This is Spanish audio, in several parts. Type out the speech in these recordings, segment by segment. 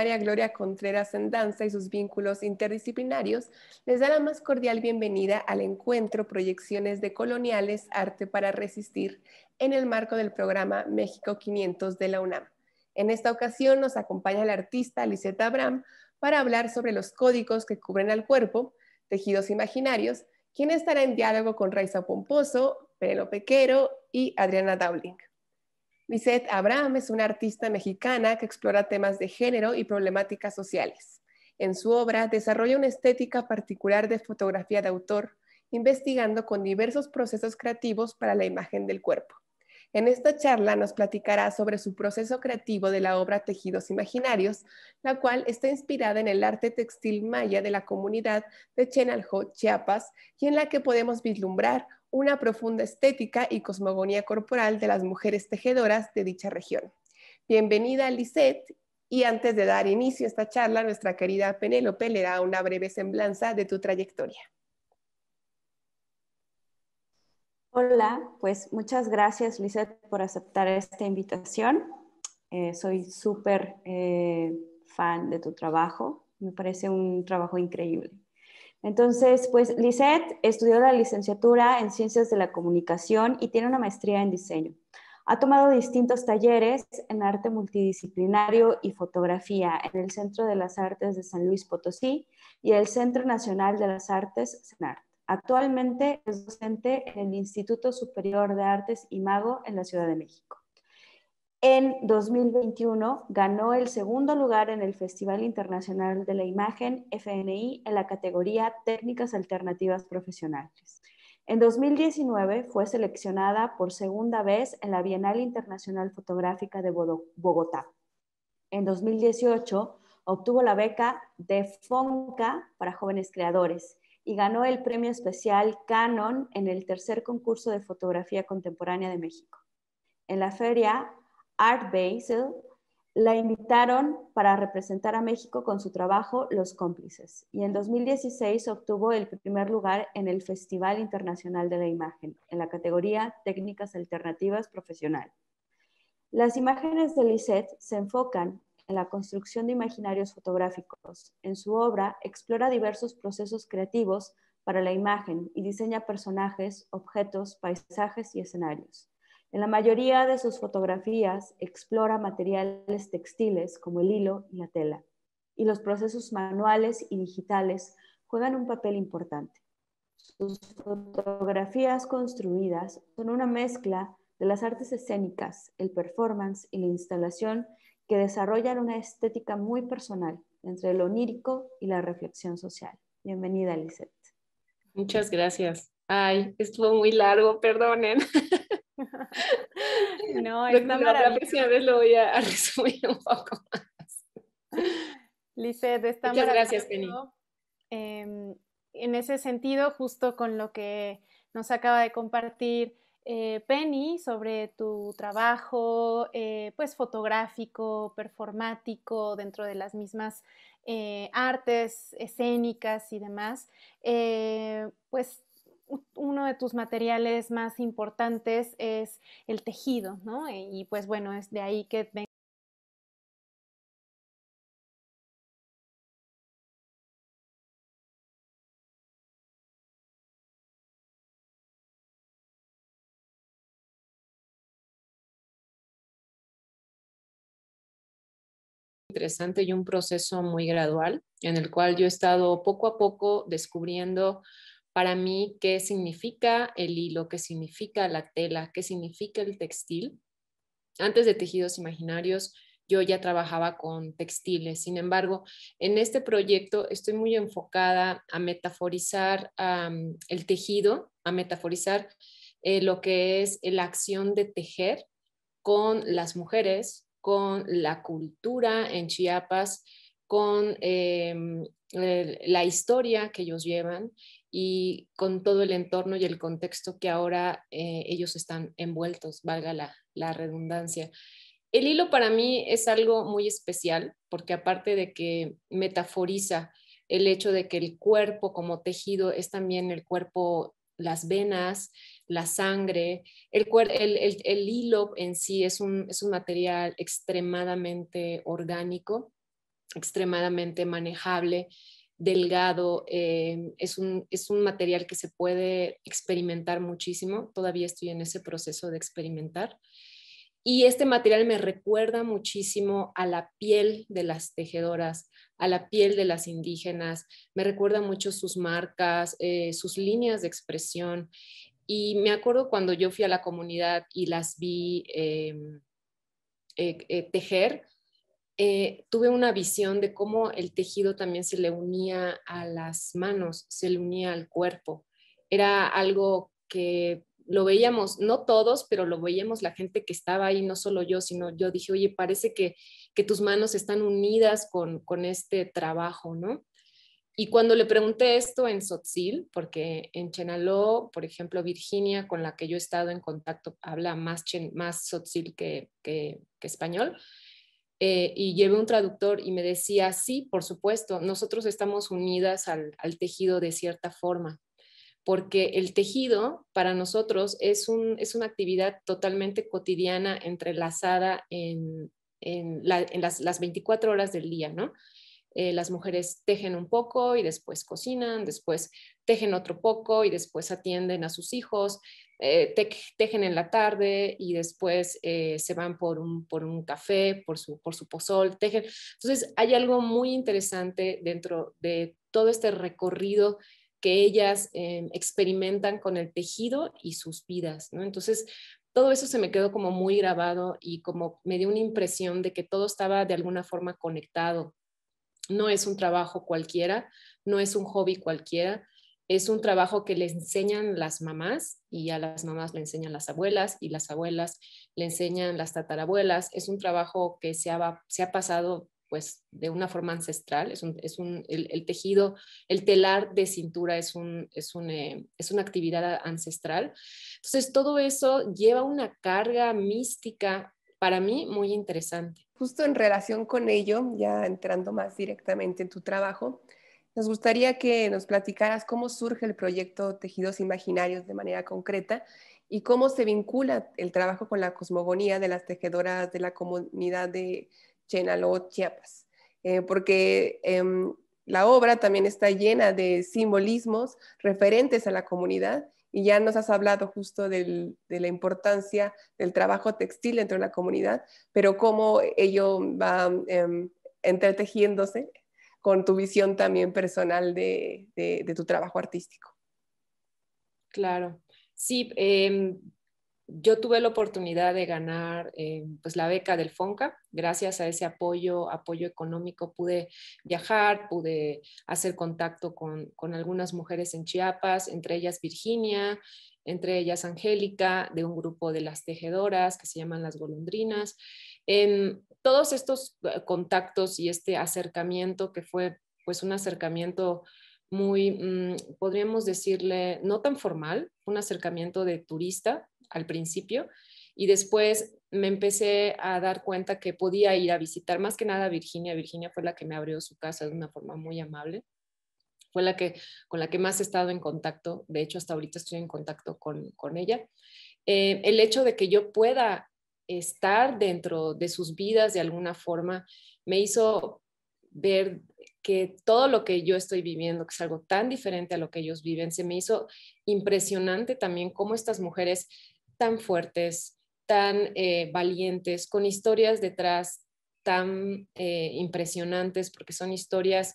María Gloria Contreras en danza y sus vínculos interdisciplinarios, les da la más cordial bienvenida al encuentro Proyecciones de Coloniales, Arte para Resistir, en el marco del programa México 500 de la UNAM. En esta ocasión nos acompaña la artista Liseta Abram para hablar sobre los códigos que cubren al cuerpo, tejidos imaginarios, quien estará en diálogo con Raiza Pomposo, Penelope Pequero y Adriana Dowling. Lisette Abraham es una artista mexicana que explora temas de género y problemáticas sociales. En su obra desarrolla una estética particular de fotografía de autor, investigando con diversos procesos creativos para la imagen del cuerpo. En esta charla nos platicará sobre su proceso creativo de la obra Tejidos Imaginarios, la cual está inspirada en el arte textil maya de la comunidad de Chenaljo, Chiapas, y en la que podemos vislumbrar una profunda estética y cosmogonía corporal de las mujeres tejedoras de dicha región. Bienvenida, Lisette, y antes de dar inicio a esta charla, nuestra querida Penélope le da una breve semblanza de tu trayectoria. Hola, pues muchas gracias, Lisette, por aceptar esta invitación. Eh, soy súper eh, fan de tu trabajo, me parece un trabajo increíble. Entonces, pues Lisette estudió la licenciatura en Ciencias de la Comunicación y tiene una maestría en diseño. Ha tomado distintos talleres en arte multidisciplinario y fotografía en el Centro de las Artes de San Luis Potosí y el Centro Nacional de las Artes, CENART. Actualmente es docente en el Instituto Superior de Artes Mago en la Ciudad de México. En 2021 ganó el segundo lugar en el Festival Internacional de la Imagen FNI en la categoría Técnicas Alternativas Profesionales. En 2019 fue seleccionada por segunda vez en la Bienal Internacional Fotográfica de Bogotá. En 2018 obtuvo la beca de FONCA para jóvenes creadores y ganó el premio especial Canon en el tercer concurso de fotografía contemporánea de México. En la feria Art Basel, la invitaron para representar a México con su trabajo Los cómplices y en 2016 obtuvo el primer lugar en el Festival Internacional de la Imagen en la categoría Técnicas Alternativas Profesional. Las imágenes de Lisette se enfocan en la construcción de imaginarios fotográficos. En su obra explora diversos procesos creativos para la imagen y diseña personajes, objetos, paisajes y escenarios. En la mayoría de sus fotografías explora materiales textiles como el hilo y la tela, y los procesos manuales y digitales juegan un papel importante. Sus fotografías construidas son una mezcla de las artes escénicas, el performance y la instalación que desarrollan una estética muy personal entre lo onírico y la reflexión social. Bienvenida, Lisette. Muchas gracias. Ay, estuvo muy largo, perdonen. no, es ver la próxima vez lo voy a, resumir un poco más. Lizeth, está Muchas gracias, Penny. Em, en ese sentido, justo con lo que nos acaba de compartir eh, Penny sobre tu trabajo, eh, pues fotográfico, performático, dentro de las mismas eh, artes escénicas y demás, pues uno de tus materiales más importantes es el tejido, ¿no? Eh, y pues bueno, es de ahí que ven interesante y un proceso muy gradual en el cual yo he estado poco a poco descubriendo para mí qué significa el hilo, qué significa la tela, qué significa el textil. Antes de tejidos imaginarios, yo ya trabajaba con textiles. Sin embargo, en este proyecto estoy muy enfocada a metaforizar el tejido, a metaforizar eh, lo que es la acción de tejer con las mujeres, con la cultura en Chiapas, con em, la historia que ellos llevan y con todo el entorno y el contexto que ahora eh, ellos están envueltos, valga la, redundancia. El hilo para mí es algo muy especial porque aparte de que metaforiza el hecho de que el cuerpo como tejido es también el cuerpo, las venas, la sangre, el, el, el, hilo en sí es un, es un material extremadamente orgánico, extremadamente manejable, delgado, eh, es, un, es un material que se puede experimentar muchísimo, todavía estoy en ese proceso de experimentar. Y este material me recuerda muchísimo a la piel de las tejedoras, a la piel de las indígenas, me recuerda mucho sus marcas, eh, sus líneas de expresión. Y me acuerdo cuando yo fui a la comunidad y las vi em, eh, tejer, eh, tuve una visión de cómo el tejido también se le unía a las manos, se le unía al cuerpo. Era algo que lo veíamos, no todos, pero lo veíamos la gente que estaba ahí, no solo yo, sino yo dije, oye, parece que, tus manos están unidas con, este trabajo, ¿no? Y cuando le pregunté esto en Sotzil, porque en Chenaló, por ejemplo, Virginia, con la que yo he estado en contacto, habla más, más Sotzil que español, eh, y llevé un traductor y me decía, sí, por supuesto, nosotros estamos unidas al, tejido de cierta forma, porque el tejido para nosotros es, un, es una actividad totalmente cotidiana, entrelazada en, las, 24 horas del día, ¿no? Eh, las mujeres tejen un poco y después cocinan, después tejen otro poco y después atienden a sus hijos, eh, tejen en la tarde y después eh, se van por un, por un café, por su, por su pozol, tejen. Entonces hay algo muy interesante dentro de todo este recorrido que ellas em, experimentan con el tejido y sus vidas, Entonces, todo eso se me quedó como muy grabado y como me dio una impresión de que todo estaba de alguna forma conectado. No es un trabajo cualquiera, no es un hobby cualquiera, es un trabajo que le enseñan las mamás y a las mamás le enseñan las abuelas y las abuelas le enseñan las tatarabuelas. Es un trabajo que se ha, pasado pues de una forma ancestral. Es un, el, tejido, el telar de cintura es, un, es, eh, es una actividad ancestral. Entonces todo eso lleva una carga mística para mí muy interesante. Justo en relación con ello, ya entrando más directamente en tu trabajo, nos gustaría que nos platicaras cómo surge el proyecto Tejidos Imaginarios de manera concreta y cómo se vincula el trabajo con la cosmogonía de las tejedoras de la comunidad de Chenaló, Chiapas. Eh, porque em, la obra también está llena de simbolismos referentes a la comunidad y ya nos has hablado justo de la importancia del trabajo textil dentro de la comunidad, pero cómo ello va eh, entretejiéndose con tu visión también personal de, tu trabajo artístico. Claro, sí, em, yo tuve la oportunidad de ganar em, pues la beca del FONCA. Gracias a ese apoyo, apoyo económico, pude viajar, pude hacer contacto con, con algunas mujeres en Chiapas, entre ellas Virginia, entre ellas Angélica, de un grupo de las tejedoras que se llaman las golondrinas. En todos estos eh, contactos y este acercamiento que fue pues un acercamiento muy, mm, podríamos decirle, no tan formal, un acercamiento de turista al principio y después me empecé a dar cuenta que podía ir a visitar más que nada a Virginia. Virginia fue la que me abrió su casa de una forma muy amable. Fue la que, con la que más he estado en contacto. De hecho, hasta ahorita estoy en contacto con, con ella. Eh, el hecho de que yo pueda estar dentro de sus vidas de alguna forma me hizo ver que todo lo que yo estoy viviendo, que es algo tan diferente a lo que ellos viven, se me hizo impresionante también cómo estas mujeres tan fuertes, tan eh, valientes, con historias detrás tan eh, impresionantes, porque son historias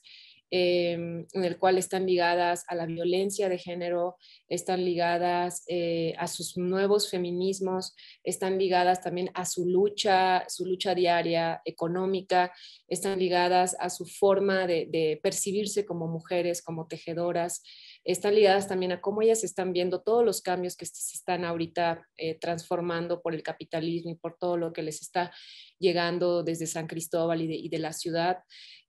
Em, en el cual están ligadas a la violencia de género, están ligadas eh, a sus nuevos feminismos, están ligadas también a su lucha, su lucha diaria económica, están ligadas a su forma de, percibirse como mujeres, como tejedoras, están ligadas también a cómo ellas están viendo todos los cambios que se están ahorita eh, transformando por el capitalismo y por todo lo que les está llegando desde San Cristóbal y de, la ciudad.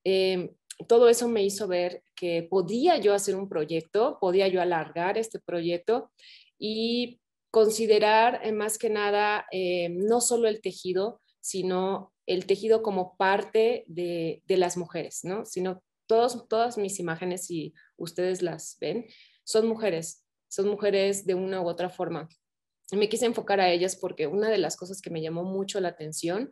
Em, todo eso me hizo ver que podía yo hacer un proyecto, podía yo alargar este proyecto y considerar eh, más que nada eh, no solo el tejido, sino el tejido como parte de, las mujeres, ¿no? Sino todos, todas mis imágenes, si ustedes las ven, son mujeres, son mujeres de una u otra forma. Me quise enfocar a ellas porque una de las cosas que me llamó mucho la atención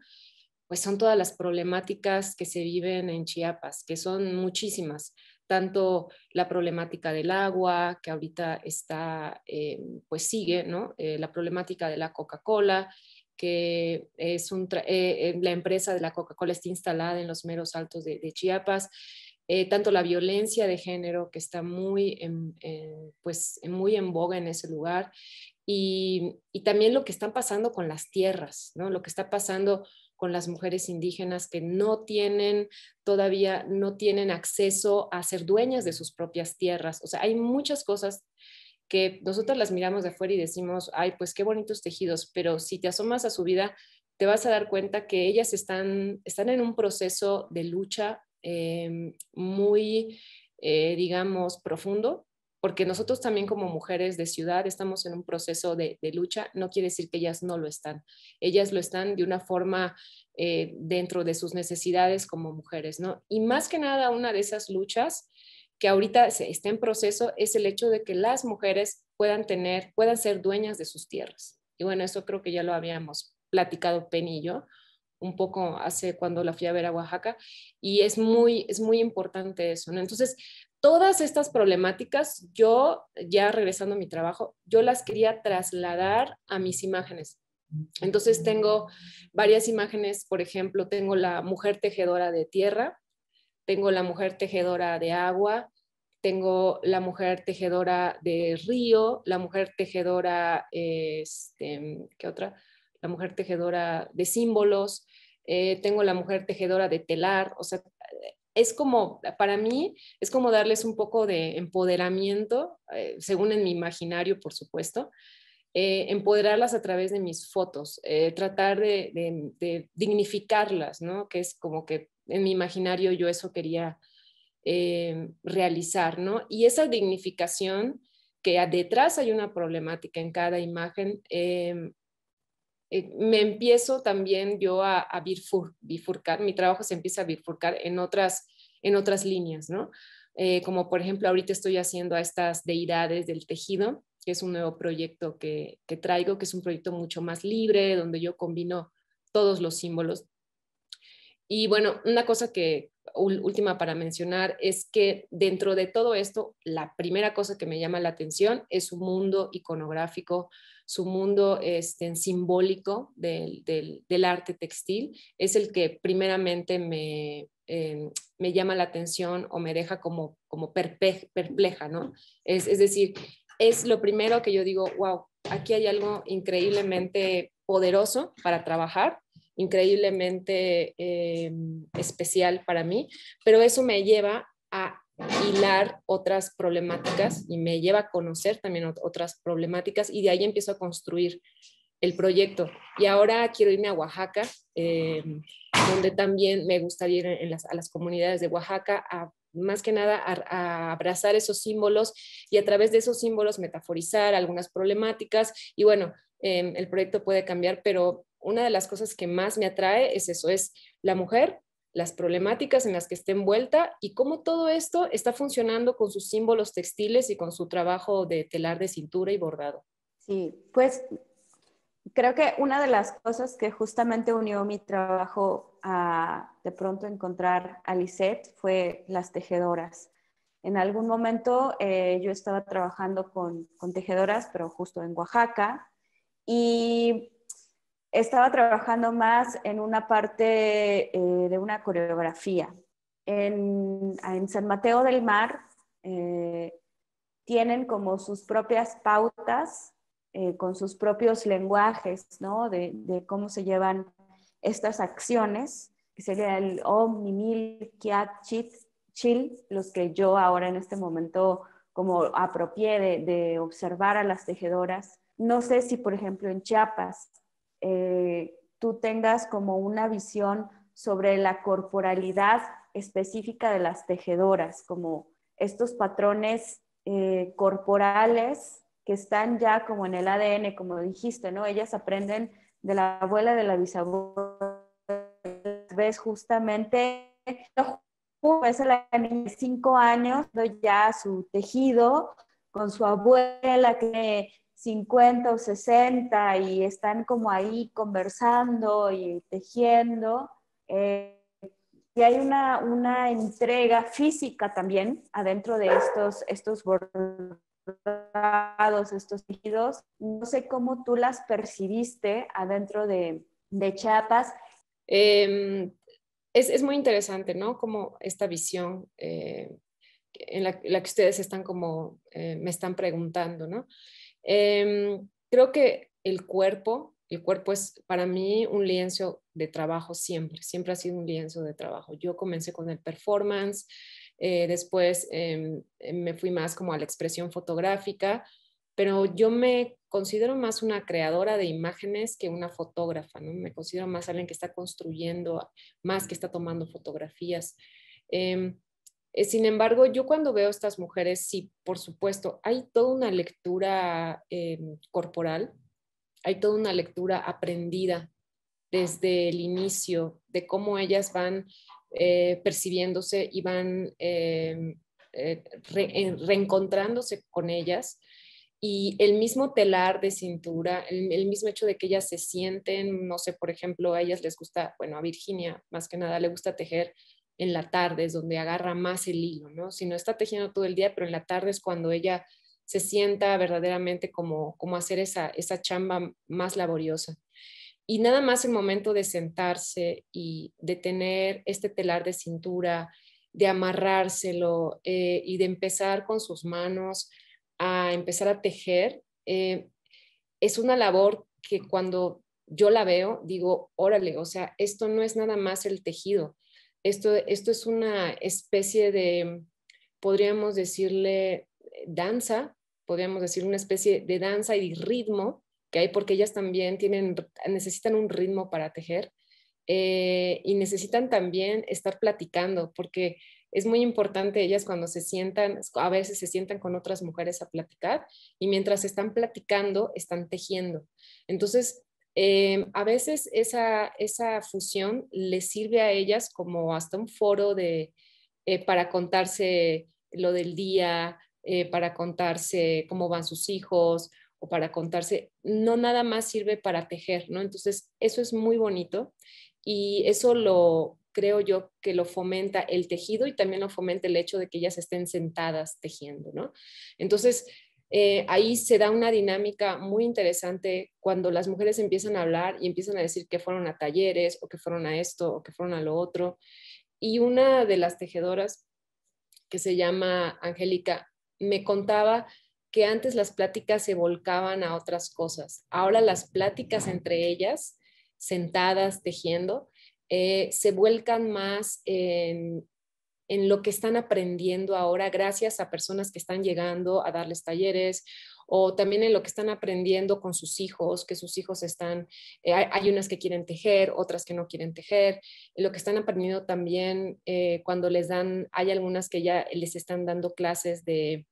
pues, son todas las problemáticas que se viven en Chiapas, que son muchísimas, tanto la problemática del agua, que ahorita está, eh, pues sigue, ¿no? Eh, la problemática de la Coca-Cola, que es eh, la empresa de la Coca-Cola está instalada en los meros altos de, Chiapas, tanto la violencia de género que está muy en, pues, muy en boga en ese lugar y, y, también lo que están pasando con las tierras, ¿no? lo que está pasando con las mujeres indígenas que no tienen todavía, no tienen acceso a ser dueñas de sus propias tierras. O sea, hay muchas cosas que nosotras las miramos de afuera y decimos, ay, pues qué bonitos tejidos, pero si te asomas a su vida, te vas a dar cuenta que ellas están, están en un proceso de lucha eh, muy, eh, digamos, profundo, porque nosotros también como mujeres de ciudad estamos en un proceso de, lucha, no quiere decir que ellas no lo están, ellas lo están de una forma eh, dentro de sus necesidades como mujeres, ¿no? Y más que nada, una de esas luchas que ahorita está en proceso es el hecho de que las mujeres puedan tener, puedan ser dueñas de sus tierras. Y bueno, eso creo que ya lo habíamos platicado Penillo y yo un poco hace cuando la fui a ver a Oaxaca y es muy, es muy importante eso, ¿no? Entonces, todas estas problemáticas, yo, ya regresando a mi trabajo, yo las quería trasladar a mis imágenes. Entonces tengo varias imágenes, por ejemplo, tengo la mujer tejedora de tierra, tengo la mujer tejedora de agua, tengo la mujer tejedora de río, la mujer tejedora, este, ¿qué otra? La mujer tejedora de símbolos, eh, tengo la mujer tejedora de telar, o sea, es como, para mí, es como darles un poco de empoderamiento, eh, según en mi imaginario, por supuesto, eh, empoderarlas a través de mis fotos, eh, tratar de, dignificarlas, ¿no? Que es como que en mi imaginario yo eso quería realizar, ¿no? Y esa dignificación que detrás hay una problemática en cada imagen, em, eh, me empiezo también yo a, bifurcar, mi trabajo se empieza a bifurcar en otras, en otras líneas, ¿no? Eh, como por ejemplo ahorita estoy haciendo a estas deidades del tejido, que es un nuevo proyecto que, que traigo, que es un proyecto mucho más libre, donde yo combino todos los símbolos. Y bueno, una cosa que, última para mencionar es que dentro de todo esto, la primera cosa que me llama la atención es su mundo iconográfico, su mundo este, simbólico del, arte textil, es el que primeramente me, em, me llama la atención o me deja como, como perpleja, ¿no? Es, es decir, es lo primero que yo digo, wow, aquí hay algo increíblemente poderoso para trabajar increíblemente eh, especial para mí, pero eso me lleva a hilar otras problemáticas y me lleva a conocer también otras problemáticas y de ahí empiezo a construir el proyecto. Y ahora quiero irme a Oaxaca, eh, donde también me gustaría ir a las comunidades de Oaxaca más que nada a, abrazar esos símbolos y a través de esos símbolos metaforizar algunas problemáticas. Y bueno, em, el proyecto puede cambiar, pero una de las cosas que más me atrae es eso, es la mujer, las problemáticas en las que está envuelta y cómo todo esto está funcionando con sus símbolos textiles y con su trabajo de telar de cintura y bordado. Sí, pues creo que una de las cosas que justamente unió mi trabajo a de pronto encontrar a Lisette fue las tejedoras. En algún momento eh, yo estaba trabajando con, con tejedoras, pero justo en Oaxaca, y estaba trabajando más en una parte eh, de una coreografía. En, San Mateo del Mar eh, tienen como sus propias pautas, eh, con sus propios lenguajes, ¿no? De, cómo se llevan estas acciones, que sería el Om, Mil Kiat, Chit, Chil, los que yo ahora en este momento como apropié de observar a las tejedoras. No sé si, por ejemplo, en Chiapas eh, tú tengas como una visión sobre la corporalidad específica de las tejedoras, como estos patrones eh, corporales que están ya como en el ADN, como dijiste, ¿no? Ellas aprenden de la abuela, de la bisabuela, ves justamente ves a la de 5 años ya su tejido con su abuela que 50 o 60 y están como ahí conversando y tejiendo. Eh, y hay una, entrega física también adentro de estos, estos bordados, estos tejidos. No sé cómo tú las percibiste adentro de, de em, es, muy interesante, ¿no? Como esta visión eh, en la, que ustedes están como, eh, me están preguntando, ¿no? Eh, creo que el cuerpo, el cuerpo es para mí un lienzo de trabajo siempre, siempre ha sido un lienzo de trabajo. Yo comencé con el performance, eh, después eh, me fui más como a la expresión fotográfica, pero yo me considero más una creadora de imágenes que una fotógrafa, ¿no? Me considero más alguien que está construyendo, más que está tomando fotografías. Em, eh, sin embargo, yo cuando veo estas mujeres, sí, por supuesto, hay toda una lectura em, corporal, hay toda una lectura aprendida desde el inicio de cómo ellas van eh, percibiéndose y van em, eh, reencontrándose con ellas y el mismo telar de cintura, el, mismo hecho de que ellas se sienten, no sé, por ejemplo, a ellas les gusta, bueno, a Virginia más que nada le gusta tejer en la tarde es donde agarra más el hilo, ¿no? Si no está tejiendo todo el día, pero en la tarde es cuando ella se sienta verdaderamente como, hacer esa, chamba más laboriosa. Y nada más el momento de sentarse y de tener este telar de cintura, de amarrárselo eh, y de empezar con sus manos a empezar a tejer, eh, es una labor que cuando yo la veo, digo, órale, o sea, esto no es nada más el tejido, esto, esto es una especie de, podríamos decirle, danza, podríamos decir una especie de danza y ritmo que hay porque ellas también tienen, necesitan un ritmo para tejer eh, y necesitan también estar platicando porque es muy importante ellas cuando se sientan, a veces se sientan con otras mujeres a platicar y mientras están platicando, están tejiendo. Entonces, Em, a veces esa, esa fusión les sirve a ellas como hasta un foro de, eh, para contarse lo del día, eh, para contarse cómo van sus hijos o para contarse, no nada más sirve para tejer, ¿no? Entonces, eso es muy bonito y eso lo creo yo que lo fomenta el tejido y también lo fomenta el hecho de que ellas estén sentadas tejiendo, ¿no? Entonces, eh, ahí se da una dinámica muy interesante cuando las mujeres empiezan a hablar y empiezan a decir que fueron a talleres o que fueron a esto o que fueron a lo otro. Y una de las tejedoras, que se llama Angélica, me contaba que antes las pláticas se volcaban a otras cosas. Ahora las pláticas entre ellas, sentadas, tejiendo, eh, se vuelcan más en, en lo que están aprendiendo ahora gracias a personas que están llegando a darles talleres o también en lo que están aprendiendo con sus hijos, que sus hijos están, eh, hay, unas que quieren tejer, otras que no quieren tejer, lo que están aprendiendo también eh, cuando les dan, hay algunas que ya les están dando clases de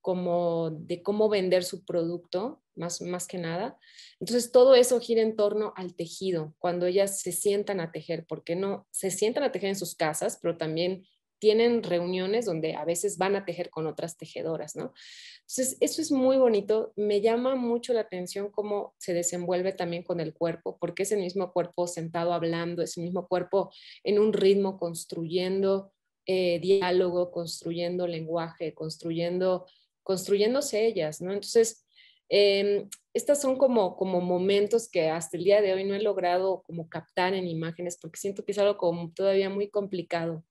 como de cómo vender su producto, más, más que nada. Entonces, todo eso gira en torno al tejido, cuando ellas se sientan a tejer, porque no se sientan a tejer en sus casas, pero también tienen reuniones donde a veces van a tejer con otras tejedoras, ¿no? Entonces, eso es muy bonito, me llama mucho la atención cómo se desenvuelve también con el cuerpo, porque es el mismo cuerpo sentado hablando, es el mismo cuerpo en un ritmo construyendo eh, diálogo, construyendo lenguaje, construyendo, construyéndose ellas, ¿no? Entonces, eh, estas son como, como momentos que hasta el día de hoy no he logrado como captar en imágenes porque siento que es algo como todavía muy complicado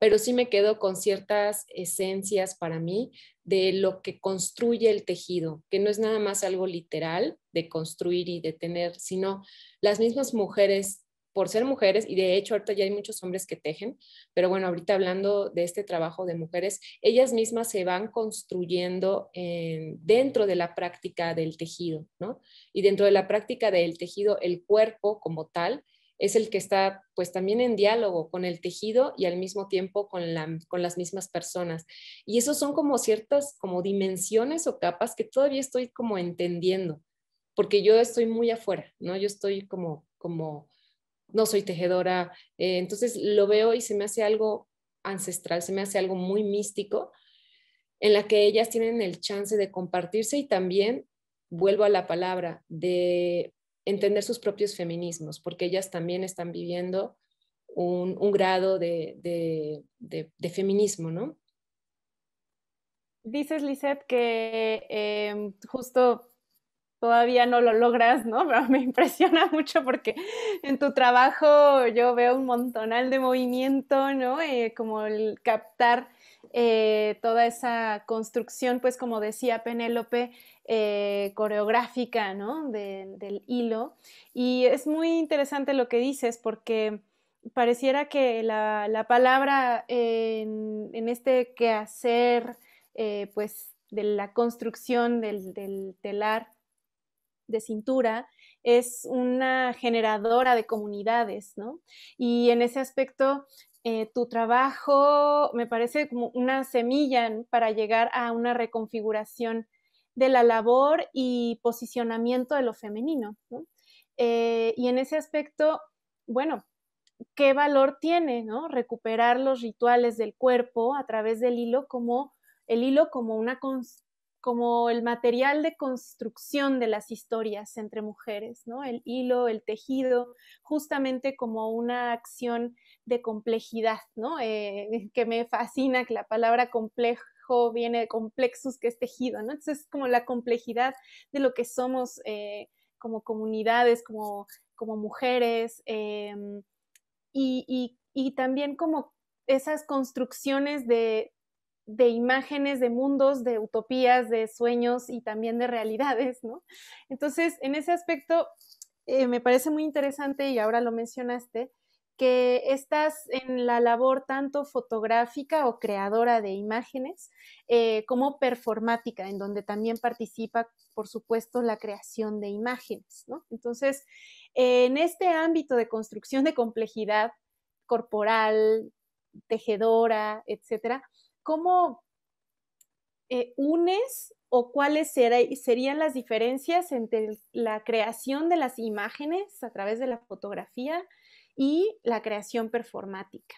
pero sí me quedo con ciertas esencias para mí de lo que construye el tejido, que no es nada más algo literal de construir y de tener, sino las mismas mujeres por ser mujeres, y de hecho ahorita ya hay muchos hombres que tejen, pero bueno, ahorita hablando de este trabajo de mujeres, ellas mismas se van construyendo dentro de la práctica del tejido, ¿no? Y dentro de la práctica del tejido, el cuerpo como tal es el que está pues también en diálogo con el tejido y al mismo tiempo con, la, con las mismas personas. Y eso son como ciertas como dimensiones o capas que todavía estoy como entendiendo, porque yo estoy muy afuera, ¿no? Yo estoy como, como, no soy tejedora, eh, entonces lo veo y se me hace algo ancestral, se me hace algo muy místico, en la que ellas tienen el chance de compartirse y también, vuelvo a la palabra, de entender sus propios feminismos, porque ellas también están viviendo un, grado de, feminismo, ¿no? Dices, Lisette, que em, justo todavía no lo logras, ¿no? Pero me impresiona mucho porque en tu trabajo yo veo un montonal de movimiento, ¿no? Eh, como el captar eh, toda esa construcción, pues como decía Penélope, eh, coreográfica ¿no? del hilo. Y es muy interesante lo que dices porque pareciera que la, palabra en, este quehacer, eh, pues de la construcción del, telar de cintura, es una generadora de comunidades, ¿no? Y en ese aspecto, eh, tu trabajo me parece como una semilla para llegar a una reconfiguración de la labor y posicionamiento de lo femenino. Eh, y en ese aspecto, bueno, ¿qué valor tiene recuperar los rituales del cuerpo a través del hilo como el hilo como una como el material de construcción de las historias entre mujeres, ¿no? El hilo, el tejido, justamente como una acción de complejidad, eh, que me fascina que la palabra complejo viene de complexus, que es tejido, ¿no? Entonces es como la complejidad de lo que somos eh, como comunidades, como, mujeres, em, y, también como esas construcciones de, imágenes, de mundos, de utopías, de sueños y también de realidades, ¿no? Entonces, en ese aspecto, eh, me parece muy interesante, y ahora lo mencionaste, que estás en la labor tanto fotográfica o creadora de imágenes eh, como performática, en donde también participa, por supuesto, la creación de imágenes. Entonces, en este ámbito de construcción de complejidad corporal, tejedora, etcétera, ¿cómo eh, unes o cuáles serían las diferencias entre la creación de las imágenes a través de la fotografía y la creación performática.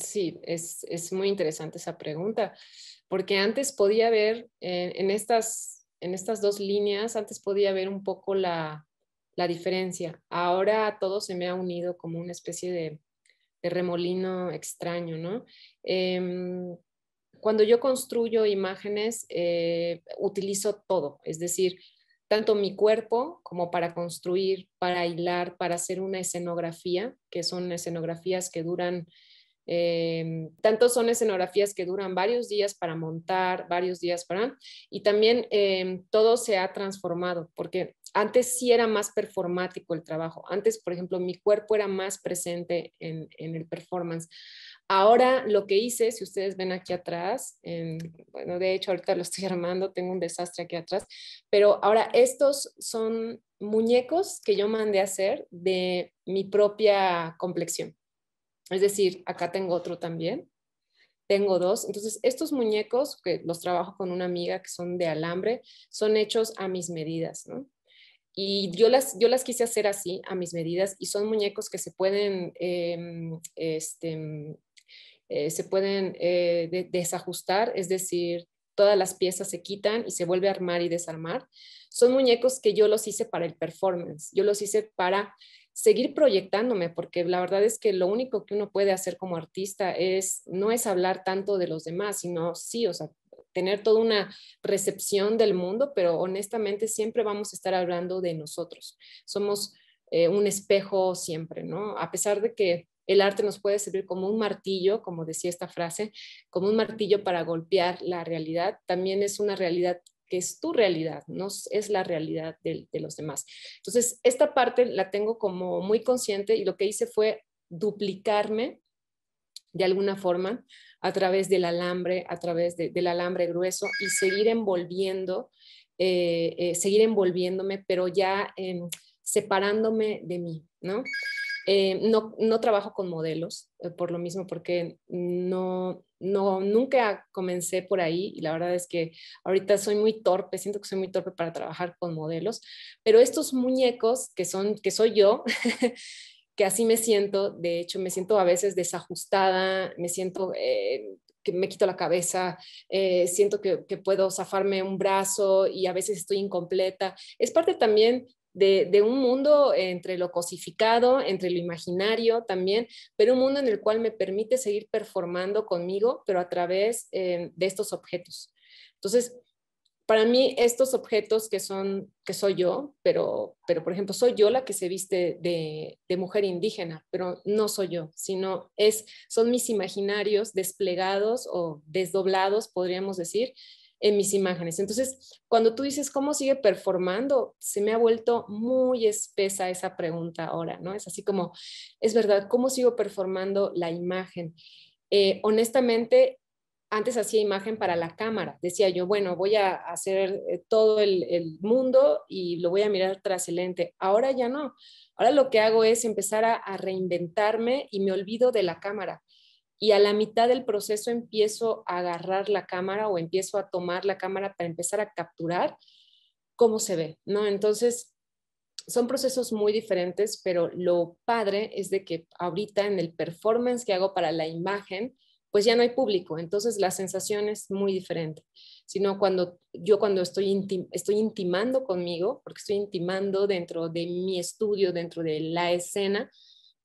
Sí, es, muy interesante esa pregunta, porque antes podía ver eh, en, estas, en estas dos líneas, antes podía ver un poco la, diferencia. Ahora todo se me ha unido como una especie de, remolino extraño, ¿no? Em, cuando yo construyo imágenes, eh, utilizo todo, es decir, tanto mi cuerpo como para construir, para hilar, para hacer una escenografía, que son escenografías que duran, eh, tanto son escenografías que duran varios días para montar, varios días para, y también eh, todo se ha transformado, porque antes sí era más performático el trabajo, antes, por ejemplo, mi cuerpo era más presente en el performance, Ahora lo que hice, si ustedes ven aquí atrás, bueno, de hecho ahorita lo estoy armando, tengo un desastre aquí atrás, pero ahora estos son muñecos que yo mandé a hacer de mi propia complexión. Es decir, acá tengo otro también, tengo dos. Entonces, estos muñecos, que los trabajo con una amiga que son de alambre, son hechos a mis medidas, ¿no? Y yo las, yo las quise hacer así, a mis medidas, y son muñecos que se pueden em, este, eh, se pueden eh, desajustar, es decir, todas las piezas se quitan y se vuelve a armar y desarmar. Son muñecos que yo los hice para el performance, yo los hice para seguir proyectándome, porque la verdad es que lo único que uno puede hacer como artista es, no es hablar tanto de los demás, sino sí, o sea, tener toda una recepción del mundo, pero honestamente siempre vamos a estar hablando de nosotros. Somos eh, un espejo siempre, ¿no? A pesar de que el arte nos puede servir como un martillo, como decía esta frase, como un martillo para golpear la realidad. También es una realidad que es tu realidad, no es la realidad de, los demás. Entonces, esta parte la tengo como muy consciente y lo que hice fue duplicarme de alguna forma a través del alambre, a través del alambre grueso y seguir envolviendo, eh, eh, seguir envolviéndome, pero ya em, separándome de mí, ¿no? Eh, no, no, trabajo con modelos, eh, por lo mismo, porque no, no, nunca comencé por ahí y la verdad es que ahorita soy muy torpe, siento que soy muy torpe para trabajar con modelos, pero estos muñecos que son, que soy yo, que así me siento, de hecho me siento a veces desajustada, me siento... Eh, que me quito la cabeza, siento que, que, puedo zafarme un brazo y a veces estoy incompleta. Es parte también de, un mundo entre lo cosificado, entre lo imaginario también, pero un mundo en el cual me permite seguir performando conmigo, pero a través eh, de estos objetos. Entonces, para mí estos objetos que son que soy yo pero pero por ejemplo soy yo la que se viste de, de, mujer indígena pero no soy yo sino es son mis imaginarios desplegados o desdoblados podríamos decir mis imágenes. Entonces, cuando tú dices cómo sigue performando, se me ha vuelto muy espesa esa pregunta ahora, ¿no? Es así como, es verdad, ¿cómo sigo performando la imagen? Eh, honestamente, antes hacía imagen para la cámara. Decía yo, bueno, voy a hacer eh, todo el, mundo y lo voy a mirar tras el lente. Ahora ya no. Ahora lo que hago es empezar a reinventarme y me olvido de la cámara y a la mitad del proceso empiezo a agarrar la cámara o empiezo a tomar la cámara para empezar a capturar cómo se ve, ¿no? Entonces, son procesos muy diferentes, pero lo padre es de que ahorita en el performance que hago para la imagen, pues ya no hay público, entonces la sensación es muy diferente. Sino cuando yo cuando estoy, estoy intimando conmigo, porque estoy intimando dentro de mi estudio, dentro de la escena,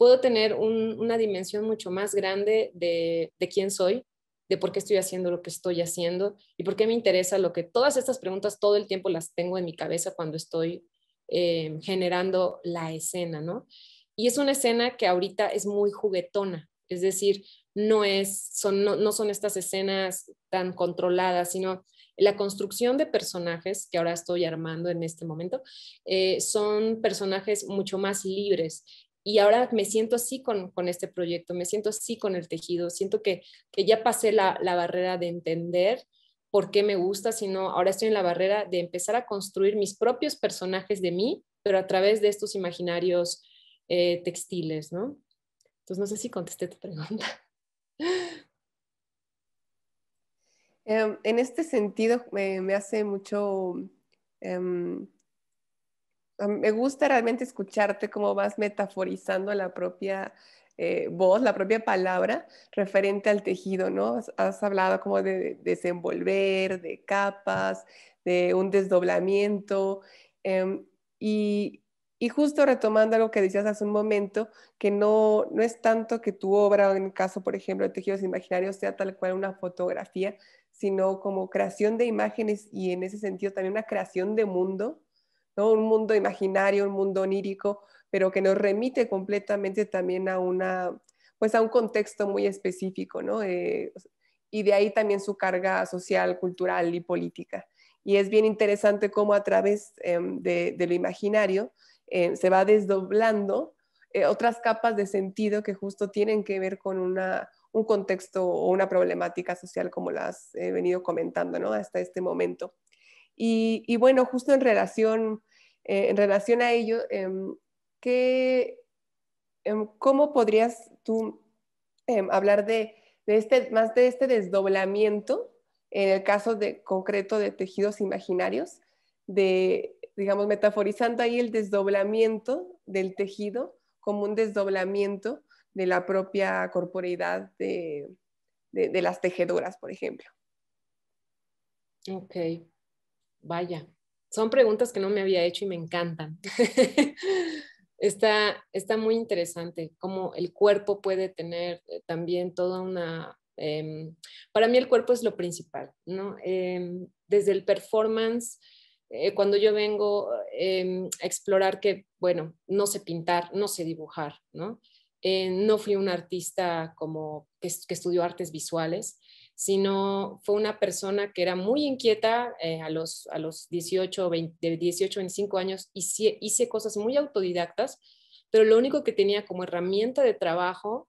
puedo tener una dimensión mucho más grande de, quién soy, de por qué estoy haciendo lo que estoy haciendo y por qué me interesa lo que todas estas preguntas todo el tiempo las tengo en mi cabeza cuando estoy eh, generando la escena, ¿no? Y es una escena que ahorita es muy juguetona, es decir, no, es, son, no, no son estas escenas tan controladas, sino la construcción de personajes que ahora estoy armando en este momento, eh, son personajes mucho más libres y ahora me siento así con, este proyecto, me siento así con el tejido, siento que, ya pasé la, barrera de entender por qué me gusta, sino ahora estoy en la barrera de empezar a construir mis propios personajes de mí, pero a través de estos imaginarios eh, textiles, ¿no? Entonces, no sé si contesté tu pregunta. Em, en este sentido, me, hace mucho em, me gusta realmente escucharte cómo vas metaforizando la propia eh, voz, la propia palabra referente al tejido, ¿no? Has, hablado como de, desenvolver, de capas, de un desdoblamiento. Em, y, justo retomando algo que decías hace un momento, que no, no es tanto que tu obra, en el caso, por ejemplo, de tejidos imaginarios, sea tal cual una fotografía, sino como creación de imágenes y en ese sentido también una creación de mundo un mundo imaginario, un mundo onírico, pero que nos remite completamente también a, una, pues a un contexto muy específico, ¿no? Eh, y de ahí también su carga social, cultural y política. Y es bien interesante cómo a través em, de, lo imaginario eh, se va desdoblando eh, otras capas de sentido que justo tienen que ver con un contexto o una problemática social como las he venido comentando ¿no? hasta este momento. y, bueno, justo en relación eh, en relación a ello, em, ¿qué, em, ¿cómo podrías tú em, hablar de, este, más de este desdoblamiento en el caso de, concreto de tejidos imaginarios, de, digamos, metaforizando ahí el desdoblamiento del tejido como un desdoblamiento de la propia corporeidad de, de las tejedoras, por ejemplo. Ok, vaya, son preguntas que no me había hecho y me encantan. está, muy interesante cómo el cuerpo puede tener eh, también toda una... Em, para mí el cuerpo es lo principal, ¿no? Em, desde el performance, eh, cuando yo vengo em, a explorar que, bueno, no sé pintar, no sé dibujar, ¿no? Eh, no fui un artista como que, que estudió artes visuales, sino fue una persona que era muy inquieta eh, a, los, a los 18, 20, 18, 25 años, hice, hice cosas muy autodidactas, pero lo único que tenía como herramienta de trabajo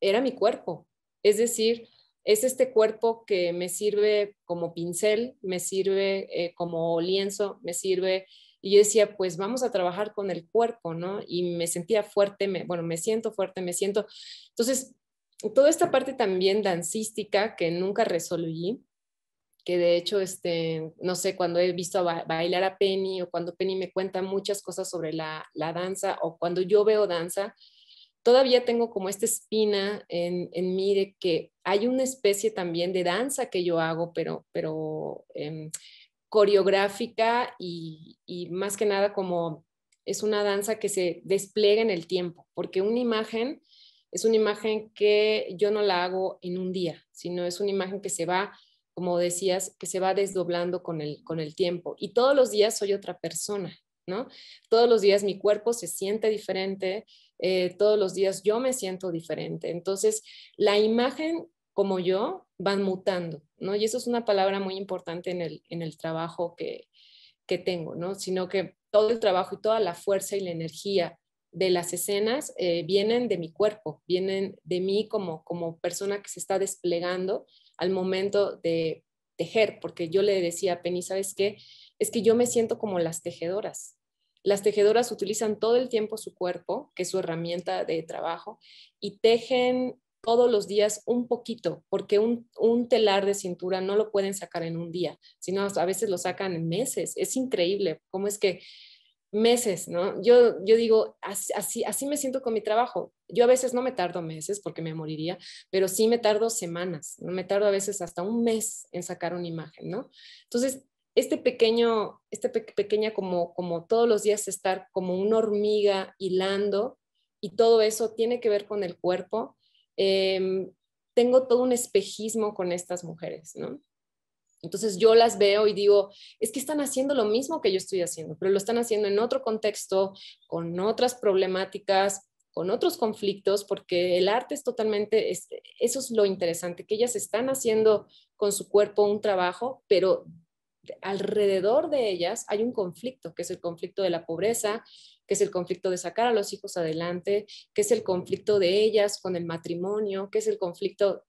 era mi cuerpo. Es decir, es este cuerpo que me sirve como pincel, me sirve eh, como lienzo, me sirve... Y yo decía, pues vamos a trabajar con el cuerpo, ¿no? Y me sentía fuerte, me, bueno, me siento fuerte, me siento... Entonces, toda esta parte también dancística que nunca resolví, que de hecho, este, no sé, cuando he visto bailar a Penny o cuando Penny me cuenta muchas cosas sobre la, la danza o cuando yo veo danza, todavía tengo como esta espina en, en, mí de que hay una especie también de danza que yo hago, pero, pero em, coreográfica y, más que nada como es una danza que se despliega en el tiempo, porque una imagen es una imagen que yo no la hago en un día, sino es una imagen que se va, como decías, que se va desdoblando con el, con el tiempo. Y todos los días soy otra persona, ¿no? Todos los días mi cuerpo se siente diferente, eh, todos los días yo me siento diferente. Entonces, la imagen como yo va mutando, ¿no? Y eso es una palabra muy importante en el, en el trabajo que, que tengo, ¿no? Sino que todo el trabajo y toda la fuerza y la energía de las escenas eh, vienen de mi cuerpo, vienen de mí como, como persona que se está desplegando al momento de tejer, porque yo le decía a Penny, ¿sabes qué? Es que yo me siento como las tejedoras. Las tejedoras utilizan todo el tiempo su cuerpo, que es su herramienta de trabajo, y tejen todos los días un poquito, porque un, un, telar de cintura no lo pueden sacar en un día, sino a veces lo sacan en meses. Es increíble cómo es que meses, ¿no? Yo, yo digo, así, así me siento con mi trabajo. Yo a veces no me tardo meses porque me moriría, pero sí me tardo semanas, ¿no? Me tardo a veces hasta un mes en sacar una imagen, ¿no? Entonces, este pequeño, este pequeña como, como todos los días estar como una hormiga hilando y todo eso tiene que ver con el cuerpo. Em, tengo todo un espejismo con estas mujeres, ¿no? Entonces yo las veo y digo, es que están haciendo lo mismo que yo estoy haciendo, pero lo están haciendo en otro contexto, con otras problemáticas, con otros conflictos, porque el arte es totalmente, eso es lo interesante, que ellas están haciendo con su cuerpo un trabajo, pero alrededor de ellas hay un conflicto, que es el conflicto de la pobreza, que es el conflicto de sacar a los hijos adelante, que es el conflicto de ellas con el matrimonio, que es el conflicto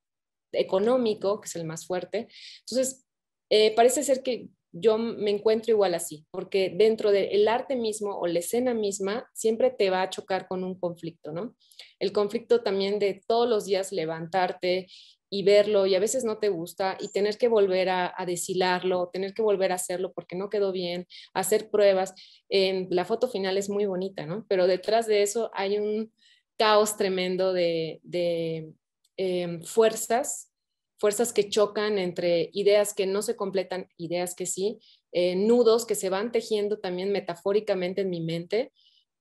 económico, que es el más fuerte. Entonces, eh, parece ser que yo me encuentro igual así, porque dentro del arte mismo o la escena misma siempre te va a chocar con un conflicto, ¿no? El conflicto también de todos los días levantarte y verlo y a veces no te gusta y tener que volver a, a deshilarlo, tener que volver a hacerlo porque no quedó bien, hacer pruebas. la foto final es muy bonita, ¿no? Pero detrás de eso hay un caos tremendo de, em, fuerzas fuerzas que chocan entre ideas que no se completan, ideas que sí, eh, nudos que se van tejiendo también metafóricamente en mi mente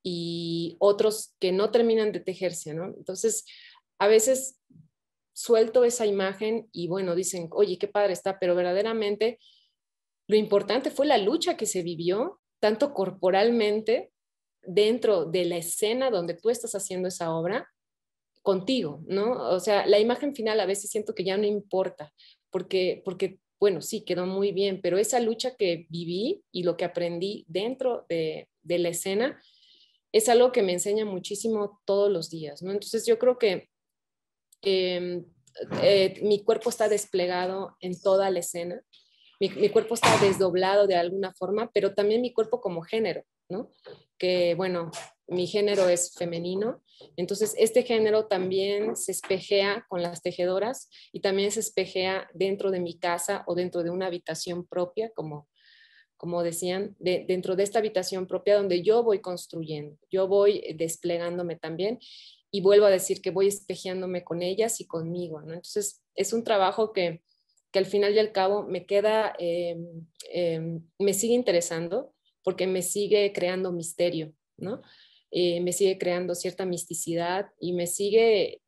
y otros que no terminan de tejerse, ¿no? Entonces, a veces suelto esa imagen y bueno, dicen, oye, qué padre está, pero verdaderamente lo importante fue la lucha que se vivió, tanto corporalmente, dentro de la escena donde tú estás haciendo esa obra, contigo, ¿no? O sea, la imagen final a veces siento que ya no importa, porque, porque bueno, sí, quedó muy bien, pero esa lucha que viví y lo que aprendí dentro de, de la escena es algo que me enseña muchísimo todos los días, ¿no? Entonces yo creo que em, eh, mi cuerpo está desplegado en toda la escena, mi, mi, cuerpo está desdoblado de alguna forma, pero también mi cuerpo como género, ¿no? Que bueno, mi género es femenino entonces, este género también se espejea con las tejedoras y también se espejea dentro de mi casa o dentro de una habitación propia, como, como decían, dentro de esta habitación propia donde yo voy construyendo, yo voy eh, desplegándome también y vuelvo a decir que voy espejeándome con ellas y conmigo, Entonces, es un trabajo que, que al final y al cabo me queda, em, em, me sigue interesando porque me sigue creando misterio, ¿no? Eh, me sigue creando cierta misticidad y me sigue,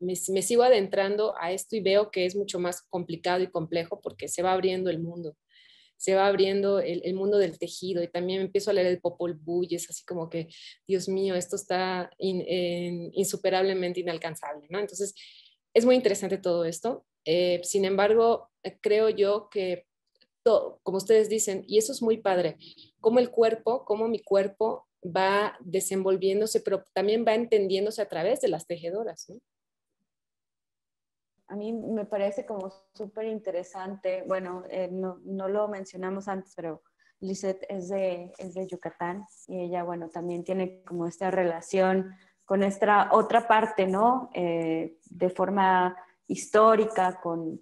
me, sigo adentrando a esto y veo que es mucho más complicado y complejo porque se va abriendo el mundo, se va abriendo el, mundo del tejido y también empiezo a leer el Popol Vuh y es así como que, Dios mío, esto está insuperablemente inalcanzable, ¿no? Entonces, es muy interesante todo esto. Eh, sin embargo, creo yo que como ustedes dicen, y eso es muy padre, como el cuerpo, como mi cuerpo va desenvolviéndose, pero también va entendiéndose a través de las tejedoras. A mí me parece como súper interesante, bueno, eh, no, lo mencionamos antes, pero Lisette es de, es de Yucatán y ella, bueno, también tiene como esta relación con nuestra otra parte, ¿no? Eh, de forma histórica, con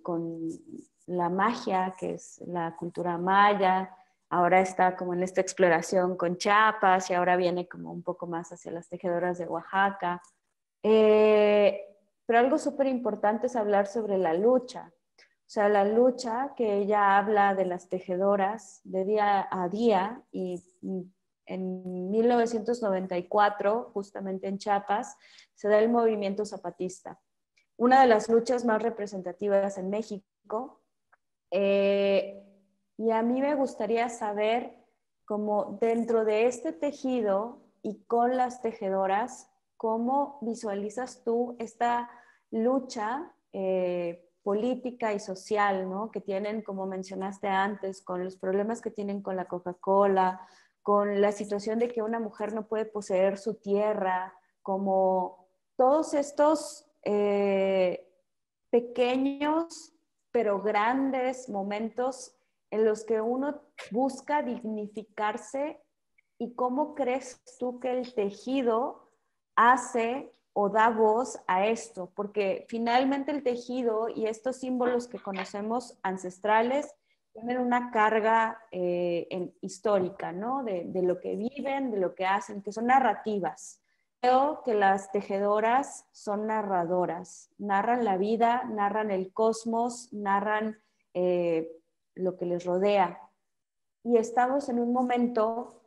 la magia, que es la cultura maya, ahora está como en esta exploración con Chiapas y ahora viene como un poco más hacia las tejedoras de Oaxaca. Eh, pero algo súper importante es hablar sobre la lucha, o sea, la lucha que ella habla de las tejedoras de día a día y mm, en 1994, justamente en Chiapas, se da el movimiento zapatista, una de las luchas más representativas en México. Eh, y a mí me gustaría saber, cómo dentro de este tejido y con las tejedoras, cómo visualizas tú esta lucha eh, política y social, ¿no? Que tienen, como mencionaste antes, con los problemas que tienen con la Coca-Cola, con la situación de que una mujer no puede poseer su tierra, como todos estos eh, pequeños pero grandes momentos en los que uno busca dignificarse y cómo crees tú que el tejido hace o da voz a esto, porque finalmente el tejido y estos símbolos que conocemos ancestrales tienen una carga eh, histórica, ¿no? De, lo que viven, de lo que hacen, que son narrativas. Creo que las tejedoras son narradoras, narran la vida, narran el cosmos, narran eh, lo que les rodea. Y estamos en un momento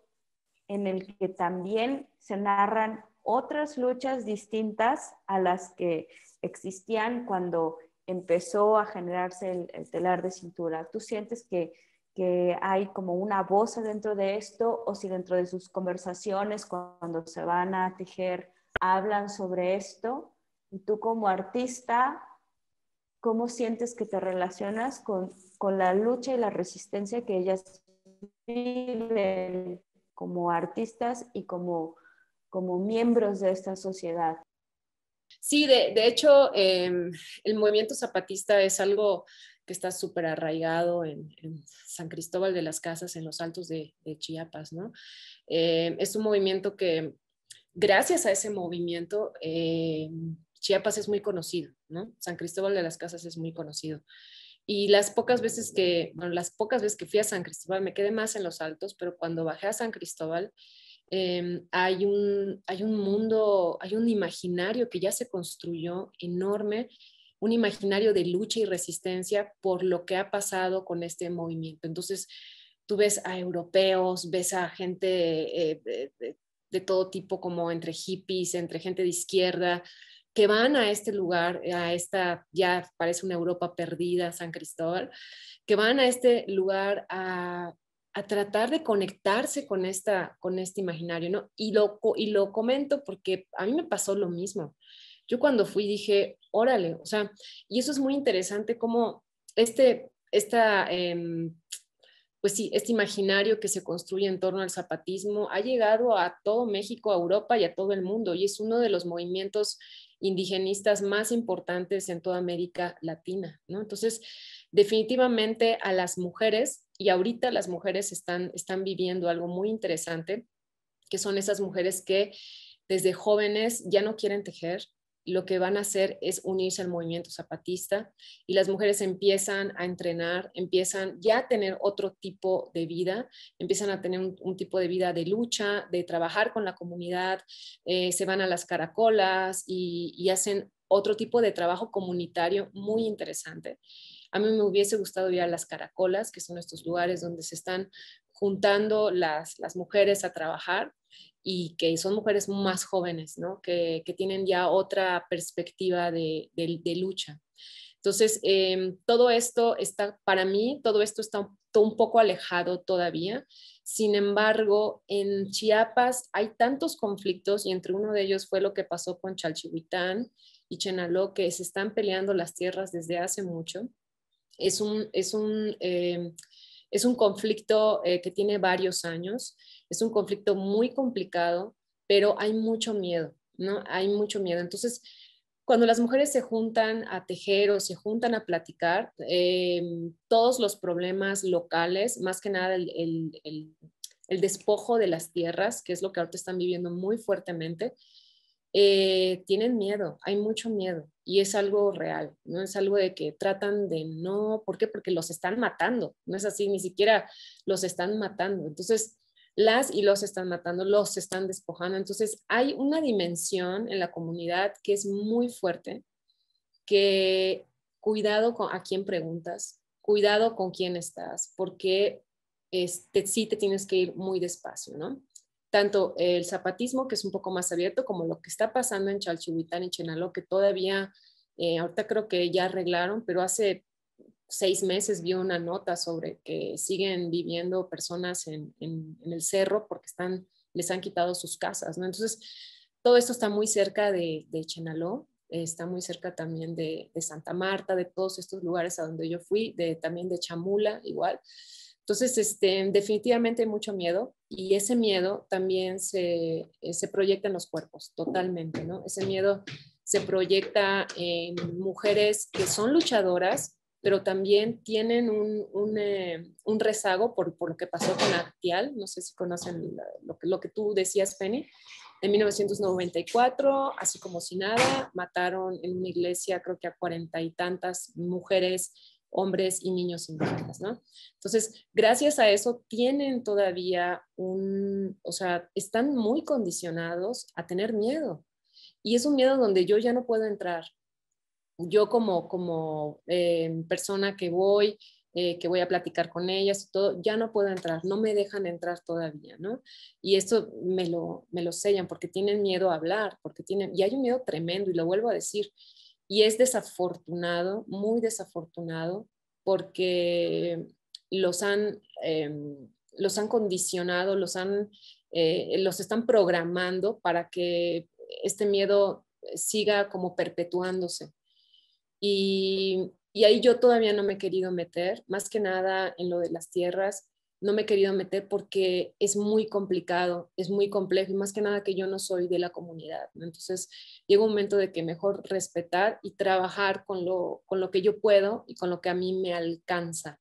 en el que también se narran otras luchas distintas a las que existían cuando empezó a generarse el, telar de cintura. ¿Tú sientes que, que, hay como una voz dentro de esto o si dentro de sus conversaciones cuando se van a tejer hablan sobre esto? Y tú como artista, cómo sientes que te relacionas con, con la lucha y la resistencia que ellas viven como artistas y como, como miembros de esta sociedad. Sí, de, de hecho, em, el movimiento zapatista es algo que está súper arraigado en, San Cristóbal de las Casas, en los altos de, Chiapas, ¿no? Em, es un movimiento que, gracias a ese movimiento, em, Chiapas es muy conocido, ¿no? San Cristóbal de las Casas es muy conocido. Y las pocas veces que, las pocas veces que fui a San Cristóbal, me quedé más en los altos, pero cuando bajé a San Cristóbal, em, hay, un, hay un mundo, hay un imaginario que ya se construyó enorme, un imaginario de lucha y resistencia por lo que ha pasado con este movimiento. Entonces, tú ves a europeos, ves a gente eh, de, todo tipo, como entre hippies, entre gente de izquierda, que van a este lugar, a esta, ya parece una Europa perdida, San Cristóbal, que van a este lugar a, tratar de conectarse con, esta, con este imaginario, ¿no? Y lo, y lo comento porque a mí me pasó lo mismo. Yo cuando fui dije, órale, o sea, y eso es muy interesante como este, esta... Em, pues sí, este imaginario que se construye en torno al zapatismo ha llegado a todo México, a Europa y a todo el mundo, y es uno de los movimientos indigenistas más importantes en toda América Latina, ¿no? Entonces, definitivamente a las mujeres, y ahorita las mujeres están, están viviendo algo muy interesante, que son esas mujeres que desde jóvenes ya no quieren tejer, lo que van a hacer es unirse al movimiento zapatista y las mujeres empiezan a entrenar, empiezan ya a tener otro tipo de vida, empiezan a tener un, tipo de vida de lucha, de trabajar con la comunidad, eh, se van a las caracolas y, hacen otro tipo de trabajo comunitario muy interesante. A mí me hubiese gustado ir a las caracolas, que son estos lugares donde se están juntando las mujeres a trabajar y que son mujeres más jóvenes, ¿no? que, tienen ya otra perspectiva de, lucha. Entonces, em, todo esto está, para mí, todo esto está un, poco alejado todavía. Sin embargo, en Chiapas hay tantos conflictos y entre uno de ellos fue lo que pasó con Chalchihuitán y Chenaló, que se están peleando las tierras desde hace mucho. Es un, es un em, es un conflicto eh, que tiene varios años, es un conflicto muy complicado, pero hay mucho miedo, ¿no? Hay mucho miedo. Entonces, cuando las mujeres se juntan a tejer o se juntan a platicar, em, todos los problemas locales, más que nada el, despojo de las tierras, que es lo que ahorita están viviendo muy fuertemente, eh, tienen miedo, hay mucho miedo y es algo real, no es algo de que tratan de no, ¿por qué? Porque los están matando, no es así, ni siquiera los están matando. Entonces, las y los están matando, los están despojando. Entonces, hay una dimensión en la comunidad que es muy fuerte, que cuidado con a quién preguntas, cuidado con quién estás, porque este, sí te tienes que ir muy despacio, ¿no? tanto el zapatismo, que es un poco más abierto, como lo que está pasando en Chalchihuitán y Chenaló, que todavía, eh, ahorita creo que ya arreglaron, pero hace seis meses vi una nota sobre que siguen viviendo personas en, el cerro porque están, les han quitado sus casas, Entonces, todo esto está muy cerca de, de Chenaló, está muy cerca también de, Santa Marta, de todos estos lugares a donde yo fui, de, también de Chamula, igual. Entonces, este, definitivamente mucho miedo y ese miedo también se, eh, se proyecta en los cuerpos totalmente, ¿no? Ese miedo se proyecta en mujeres que son luchadoras, pero también tienen un, eh, rezago por, por, lo que pasó con Actial, no sé si conocen lo, que, lo que tú decías, Penny, en 1994, así como si nada, mataron en una iglesia creo que a cuarenta y tantas mujeres hombres y niños indígenas, ¿no? Entonces, gracias a eso tienen todavía un, o sea, están muy condicionados a tener miedo. Y es un miedo donde yo ya no puedo entrar. Yo como, como em, persona que voy, eh, que voy a platicar con ellas y todo, ya no puedo entrar, no me dejan entrar todavía, ¿no? Y esto me lo, me lo sellan porque tienen miedo a hablar, porque tienen, y hay un miedo tremendo, y lo vuelvo a decir, y es desafortunado, muy desafortunado, porque los han, em, los han condicionado, los, han, eh, los están programando para que este miedo siga como perpetuándose. Y, y, ahí yo todavía no me he querido meter, más que nada en lo de las tierras, no me he querido meter porque es muy complicado, es muy complejo y más que nada que yo no soy de la comunidad. Entonces llega un momento de que mejor respetar y trabajar con lo, con lo que yo puedo y con lo que a mí me alcanza.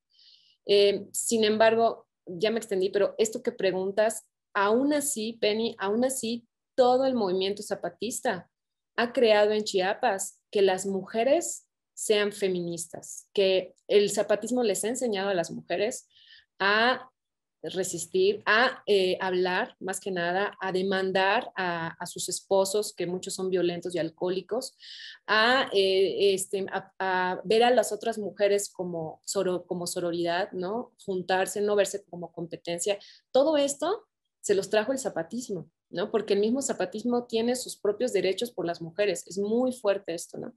Eh, sin embargo, ya me extendí, pero esto que preguntas, aún así, Penny, aún así, todo el movimiento zapatista ha creado en Chiapas que las mujeres sean feministas, que el zapatismo les ha enseñado a las mujeres a resistir, a eh, hablar más que nada, a demandar a, sus esposos, que muchos son violentos y alcohólicos, a, eh, este, a, ver a las otras mujeres como, como sororidad, ¿no? Juntarse, no verse como competencia. Todo esto se los trajo el zapatismo. ¿no? Porque el mismo zapatismo tiene sus propios derechos por las mujeres. Es muy fuerte esto, ¿no?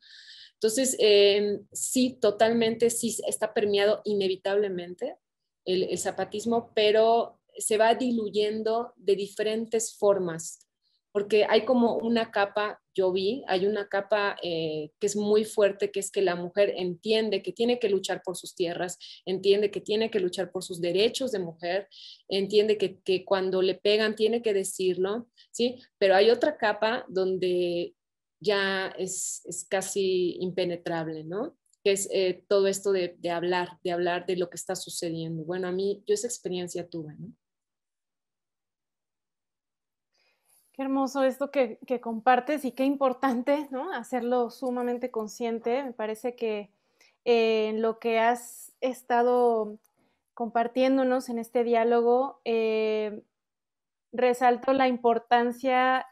Entonces, em, sí, totalmente, sí está permeado inevitablemente el, zapatismo, pero se va diluyendo de diferentes formas, porque hay como una capa, yo vi, hay una capa eh, que es muy fuerte, que es que la mujer entiende que tiene que luchar por sus tierras, entiende que tiene que luchar por sus derechos de mujer, entiende que, cuando le pegan tiene que decirlo, ¿sí? Pero hay otra capa donde ya es, es casi impenetrable, ¿no? que es eh, todo esto de, hablar, de hablar de lo que está sucediendo. Bueno, a mí yo esa experiencia tuve, Qué hermoso esto que, compartes y qué importante, ¿no? Hacerlo sumamente consciente. Me parece que eh, en lo que has estado compartiéndonos en este diálogo, eh, resalto la importancia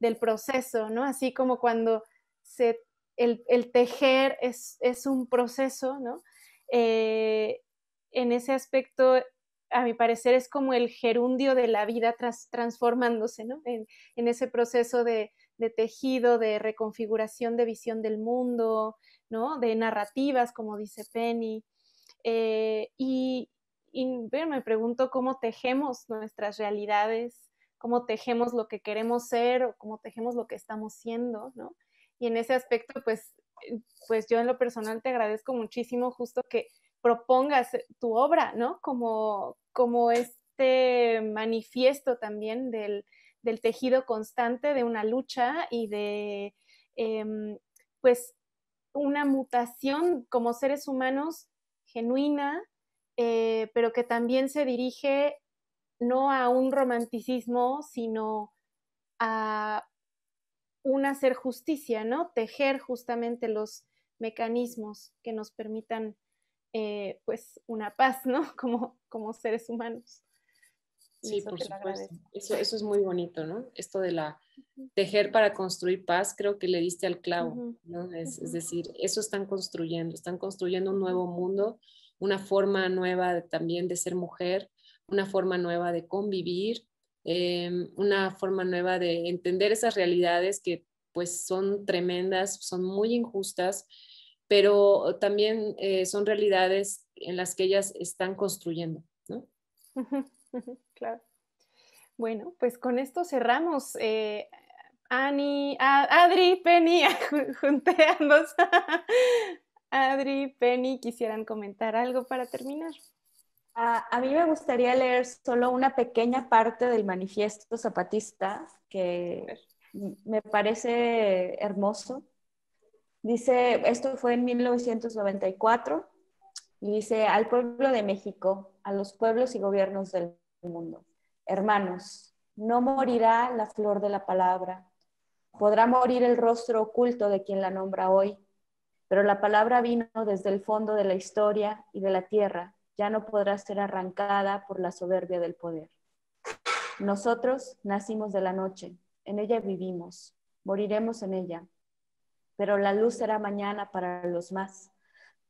del proceso, ¿no? Así como cuando se el, tejer es, un proceso, ¿no? Eh, en ese aspecto, a mi parecer, es como el gerundio de la vida transformándose, ¿no? En, ese proceso de, tejido, de reconfiguración de visión del mundo, ¿no? De narrativas, como dice Penny. Eh, y, me pregunto cómo tejemos nuestras realidades, cómo tejemos lo que queremos ser o cómo tejemos lo que estamos siendo, ¿no? y en ese aspecto, pues, eh, pues yo en lo personal te agradezco muchísimo justo que propongas eh, tu obra, ¿no? Como, como este manifiesto también del, tejido constante de una lucha y de, em, pues, una mutación como seres humanos genuina, eh, pero que también se dirige no a un romanticismo, sino a un hacer justicia, ¿no? Tejer justamente los mecanismos que nos permitan, eh, pues, una paz, ¿no? Como, como seres humanos. Sí, eso por supuesto. Eso, es muy bonito, ¿no? Esto de la tejer para construir paz, creo que le diste al clavo, ¿no? Es, decir, eso están construyendo, están construyendo un nuevo mundo, una forma nueva también de ser mujer, una forma nueva de convivir, eh, una forma nueva de entender esas realidades que pues son tremendas, son muy injustas, pero también eh, son realidades en las que ellas están construyendo, ¿no? Claro. Bueno, pues con esto cerramos. Eh, Ani, Adri, Penny, junté Adri, Penny, quisieran comentar algo para terminar. Ah, a, mí me gustaría leer solo una pequeña parte del manifiesto zapatista que me parece hermoso. Dice, esto fue en 1994, y dice, al pueblo de México, a los pueblos y gobiernos del mundo, hermanos, no morirá la flor de la palabra, podrá morir el rostro oculto de quien la nombra hoy, pero la palabra vino desde el fondo de la historia y de la tierra ya no podrá ser arrancada por la soberbia del poder. Nosotros nacimos de la noche, en ella vivimos, moriremos en ella, pero la luz será mañana para los más,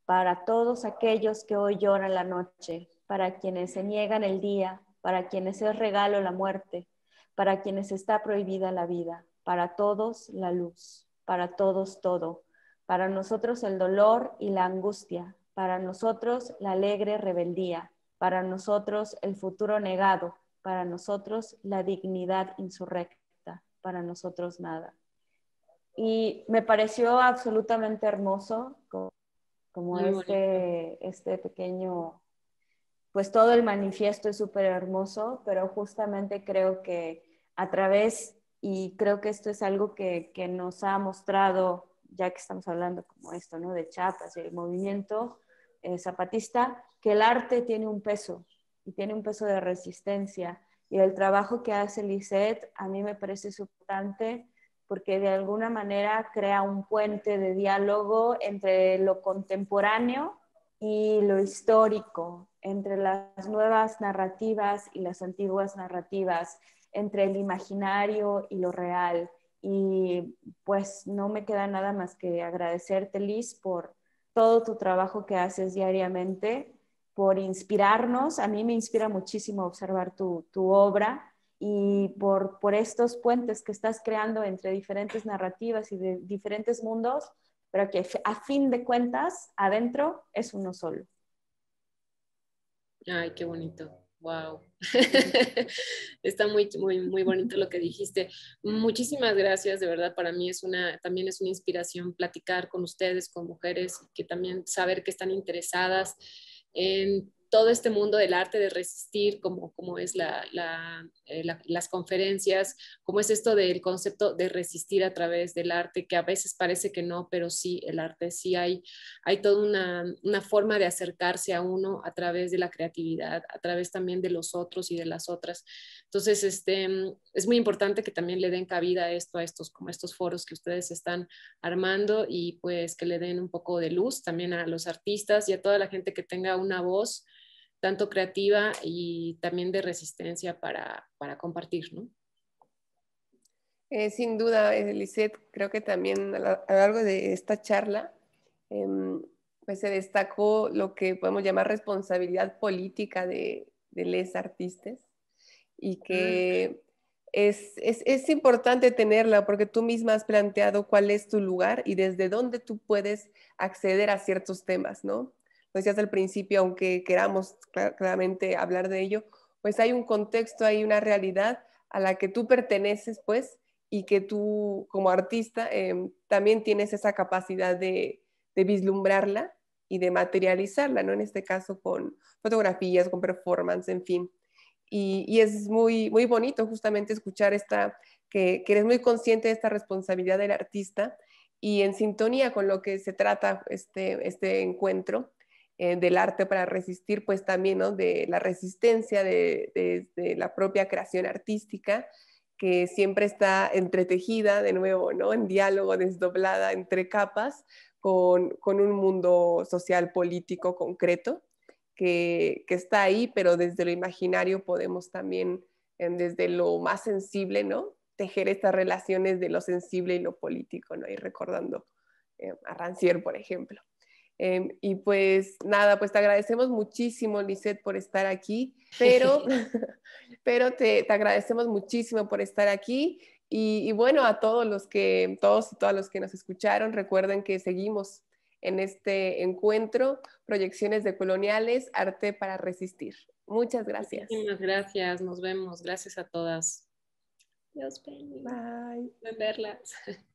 para todos aquellos que hoy lloran la noche, para quienes se niegan el día, para quienes es regalo la muerte, para quienes está prohibida la vida, para todos la luz, para todos todo, para nosotros el dolor y la angustia, para nosotros la alegre rebeldía, para nosotros el futuro negado, para nosotros la dignidad insurrecta, para nosotros nada. Y me pareció absolutamente hermoso como, este, este, pequeño, pues todo el manifiesto es súper hermoso, pero justamente creo que a través, y creo que esto es algo que, nos ha mostrado ya que estamos hablando como esto, ¿no? De y el movimiento, eh, zapatista, que el arte tiene un peso y tiene un peso de resistencia. Y el trabajo que hace Lisette a mí me parece importante porque de alguna manera crea un puente de diálogo entre lo contemporáneo y lo histórico, entre las nuevas narrativas y las antiguas narrativas, entre el imaginario y lo real. Y pues no me queda nada más que agradecerte, Liz, por, todo tu trabajo que haces diariamente, por inspirarnos. A mí me inspira muchísimo observar tu, obra y por, por, estos puentes que estás creando entre diferentes narrativas y de diferentes mundos, pero que a fin de cuentas, adentro es uno solo. Ay, qué bonito. Wow. Está muy, muy, muy bonito lo que dijiste. Muchísimas gracias, de verdad, para mí es una, también es una inspiración platicar con ustedes, con mujeres, que también saber que están interesadas en todo este mundo del arte de resistir, como, como es eh, las conferencias, como es esto del concepto de resistir a través del arte, que a veces parece que no, pero sí, el arte sí hay, hay toda una, una forma de acercarse a uno a través de la creatividad, a través también de los otros y de las otras. Entonces, este, mm, es muy importante que también le den cabida a esto, a estos, como estos foros que ustedes están armando y pues que le den un poco de luz también a los artistas y a toda la gente que tenga una voz tanto creativa y también de resistencia para, para compartir, ¿no? Eh, sin duda, eh, Lisette, creo que también a, lo largo de esta charla em, pues se destacó lo que podemos llamar responsabilidad política de, les artistes y que es, es, importante tenerla porque tú misma has planteado cuál es tu lugar y desde dónde tú puedes acceder a ciertos temas, ¿no? decías al principio, aunque queramos claramente hablar de ello, pues hay un contexto, hay una realidad a la que tú perteneces, pues, y que tú como artista em, también tienes esa capacidad de, vislumbrarla y de materializarla, ¿no? En este caso con fotografías, con performance, en fin. Y, es muy, muy bonito justamente escuchar esta, que, que eres muy consciente de esta responsabilidad del artista y en sintonía con lo que se trata este, este encuentro eh, del arte para resistir, pues también de la resistencia de, la propia creación artística, que siempre está entretejida de nuevo, ¿no? en diálogo, desdoblada entre capas, con, un mundo social, político, concreto, que, está ahí, pero desde lo imaginario podemos también, desde lo más sensible, ¿no? tejer estas relaciones de lo sensible y lo político, ¿no? y recordando eh, a Rancière, por ejemplo. Em, y pues nada, pues te agradecemos muchísimo, Lisette, por estar aquí, pero, pero te, te, agradecemos muchísimo por estar aquí. Y, bueno, a todos los que, todos y todas los que nos escucharon, recuerden que seguimos en este encuentro, proyecciones de coloniales, arte para resistir. Muchas gracias. Muchas gracias, nos vemos. Gracias a todas. Dios Bye.